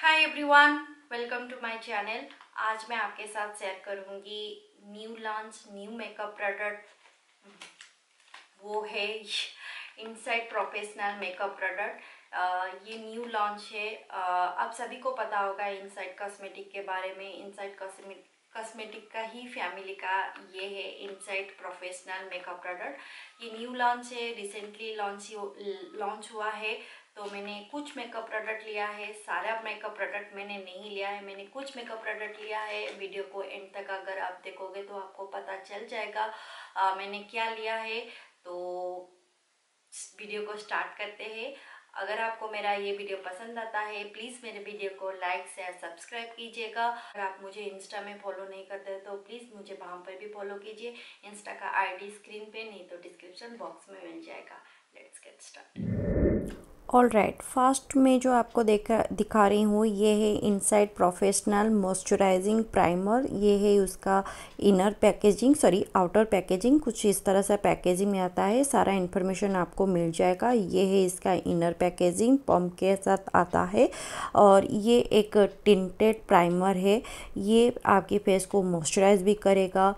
hi everyone welcome to my channel आज मैं आपके साथ शेयर करूंगी new launch new makeup product वो है इनसाइड प्रोफेशनल मेकअप प्रोडक्ट ये न्यू लॉन्च है आप सभी को पता होगा इनसाइड कॉस्मेटिक के बारे में इनसाइड कॉस्मेटिक कॉस्मेटिक का ही फैमिली का ये है इनसाइड प्रोफेशनल मेकअप प्रोडक्ट ये न्यू लॉन्च है रिसेंटली लॉन्च लॉन्च हुआ है तो मैंने कुछ मेकअप प्रोडक्ट लिया है सारा मेकअप प्रोडक्ट मैंने नहीं लिया है मैंने कुछ मेकअप प्रोडक्ट लिया है वीडियो को एंड तक अगर आप देखोगे तो आपको पता चल जाएगा आ, मैंने क्या लिया है तो वीडियो को स्टार्ट करते हैं अगर आपको मेरा ये वीडियो पसंद आता है प्लीज़ मेरे वीडियो को लाइक शेयर सब्सक्राइब कीजिएगा अगर आप मुझे इंस्टा में फॉलो नहीं करते तो प्लीज़ मुझे वहाँ पर भी फॉलो कीजिए इंस्टा का आईडी स्क्रीन पे नहीं तो डिस्क्रिप्शन बॉक्स में मिल जाएगा let's get start all right first में जो आपको देखा दिखा रही हूँ ये है इनसाइड प्रोफेशनल मॉइस्चराइजिंग प्राइमर ये है उसका inner packaging sorry outer packaging कुछ इस तरह से पैकेजिंग में आता है सारा इन्फॉर्मेशन आपको मिल जाएगा ये है इसका इनर पैकेजिंग पम्प के साथ आता है और ये एक टिंटेड प्राइमर है ये आपके फेस को मॉइस्चराइज भी करेगा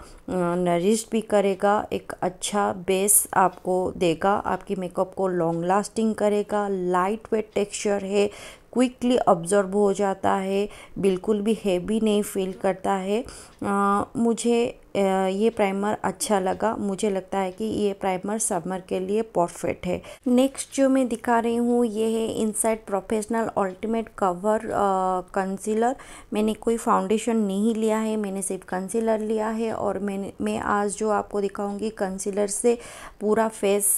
नरिश भी करेगा एक अच्छा बेस आपको देगा आपकी मेकअप को लॉन्ग लास्टिंग करेगा लाइट वेट टेक्सचर है क्विकली ऑब्ज़र्व हो जाता है बिल्कुल भी हैवी नहीं फील करता है मुझे ये प्राइमर अच्छा लगा मुझे लगता है कि ये प्राइमर समर के लिए परफेक्ट है नेक्स्ट जो मैं दिखा रही हूँ ये है inside Professional Ultimate Cover concealer मैंने कोई फाउंडेशन नहीं लिया है मैंने सिर्फ कंसीलर लिया है और मैंने मैं आज जो आपको दिखाऊंगी कंसीलर से पूरा फेस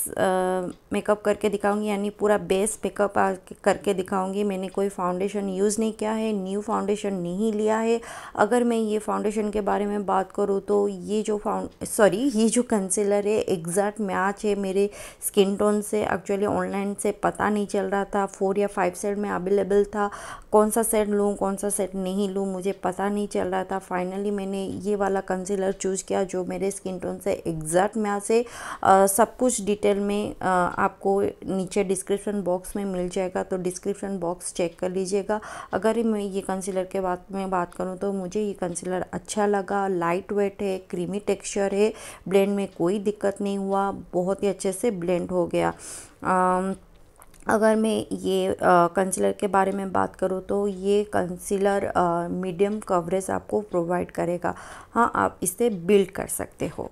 मेकअप करके दिखाऊंगी यानी पूरा बेस मेकअप करके दिखाऊंगी मैंने मैंने कोई फाउंडेशन यूज़ नहीं किया है न्यू फाउंडेशन नहीं लिया है अगर मैं ये फाउंडेशन के बारे में बात करूँ तो ये जो फाउंड सॉरी ये जो कंसीलर है एग्जैक्ट मैच है मेरे स्किन टोन से एक्चुअली ऑनलाइन से पता नहीं चल रहा था फोर या फाइव सेट में अवेलेबल था कौन सा सेट लूँ कौन सा सेट नहीं लूँ मुझे पता नहीं चल रहा था फाइनली मैंने ये वाला कंसीलर चूज़ किया जो मेरे स्किन टोन से एग्जैक्ट मैच है सब कुछ डिटेल में आ, आपको नीचे डिस्क्रिप्शन बॉक्स में मिल जाएगा तो डिस्क्रिप्शन बॉक्स चेक कर लीजिएगा अगर मैं ये कंसीलर के बाद में बात करूँ तो मुझे ये कंसीलर अच्छा लगा लाइट वेट है क्रीमी टेक्सचर है ब्लेंड में कोई दिक्कत नहीं हुआ बहुत ही अच्छे से ब्लेंड हो गया आ, अगर मैं ये कंसीलर के बारे में बात करूँ तो ये कंसीलर मीडियम कवरेज आपको प्रोवाइड करेगा हाँ आप इसे बिल्ड कर सकते हो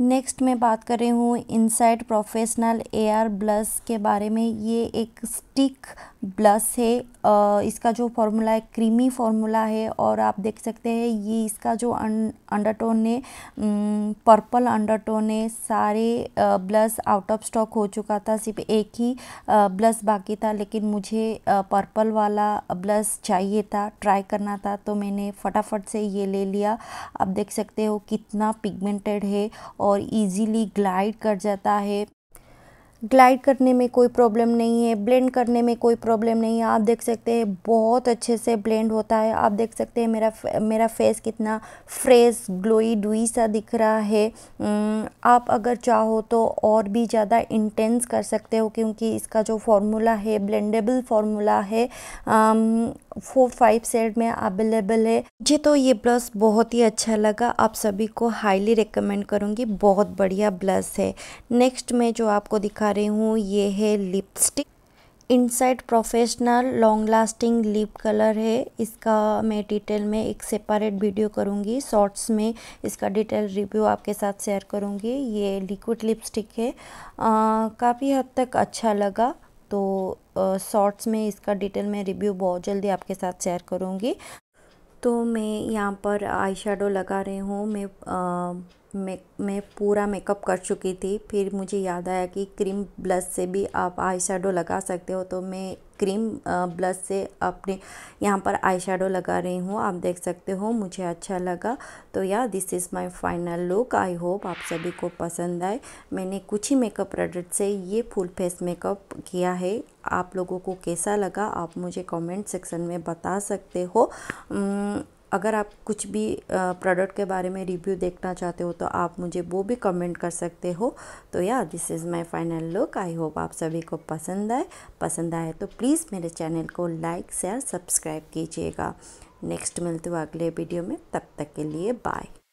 नेक्स्ट मैं बात कर रही हूँ इनसाइड प्रोफेशनल एयर ब्लस के बारे में ये एक स्टिक ब्लस है इसका जो फॉर्मूला है क्रीमी फॉर्मूला है और आप देख सकते हैं ये इसका जो अंडरटोन है पर्पल अंडरटोन है सारे ब्लस आउट ऑफ स्टॉक हो चुका था सिर्फ एक ही ब्लस बाकी था लेकिन मुझे पर्पल वाला ब्लस चाहिए था ट्राई करना था तो मैंने फटाफट से ये ले लिया आप देख सकते हो कितना पिगमेंटेड है और इजीली ग्लाइड कर जाता है ग्लाइड करने में कोई प्रॉब्लम नहीं है ब्लेंड करने में कोई प्रॉब्लम नहीं है आप देख सकते हैं बहुत अच्छे से ब्लेंड होता है आप देख सकते हैं मेरा मेरा फेस कितना फ्रेश ग्लोई डुई सा दिख रहा है आप अगर चाहो तो और भी ज़्यादा इंटेंस कर सकते हो क्योंकि इसका जो फॉर्मूला है ब्लेंडेबल फार्मूला है फोर फाइव सेट में अवेलेबल है मुझे तो ये ब्लस बहुत ही अच्छा लगा आप सभी को हाईली रिकमेंड करूँगी बहुत बढ़िया ब्लस है नेक्स्ट मैं जो आपको दिखा रही हूँ ये है lipstick Insight Professional long lasting lip colour है इसका मैं डिटेल में एक सेपरेट वीडियो करूँगी शॉर्ट्स में इसका डिटेल रिव्यू आपके साथ शेयर करूँगी ये लिक्विड लिपस्टिक है काफ़ी हद तक अच्छा लगा तो शॉर्ट्स में इसका डिटेल में रिव्यू बहुत जल्दी आपके साथ शेयर करूँगी तो मैं यहाँ पर आई लगा रही हूँ मैं मैं मैं पूरा मेकअप कर चुकी थी फिर मुझे याद आया कि क्रीम ब्लश से भी आप आई लगा सकते हो तो मैं क्रीम ब्लश से अपने यहाँ पर आई लगा रही हूँ आप देख सकते हो मुझे अच्छा लगा तो या this is my final look I hope आप सभी को पसंद आए मैंने कुछ ही मेकअप प्रोडक्ट से ये फुल फेस मेकअप किया है आप लोगों को कैसा लगा आप मुझे कमेंट सेक्शन में बता सकते हो अगर आप कुछ भी प्रोडक्ट के बारे में रिव्यू देखना चाहते हो तो आप मुझे वो भी कमेंट कर सकते हो तो या this is my final look I hope आप सभी को पसंद आए पसंद आए तो प्लीज़ मेरे चैनल को लाइक शेयर सब्सक्राइब कीजिएगा नेक्स्ट मिलते हो अगले वीडियो में तब तक के लिए बाय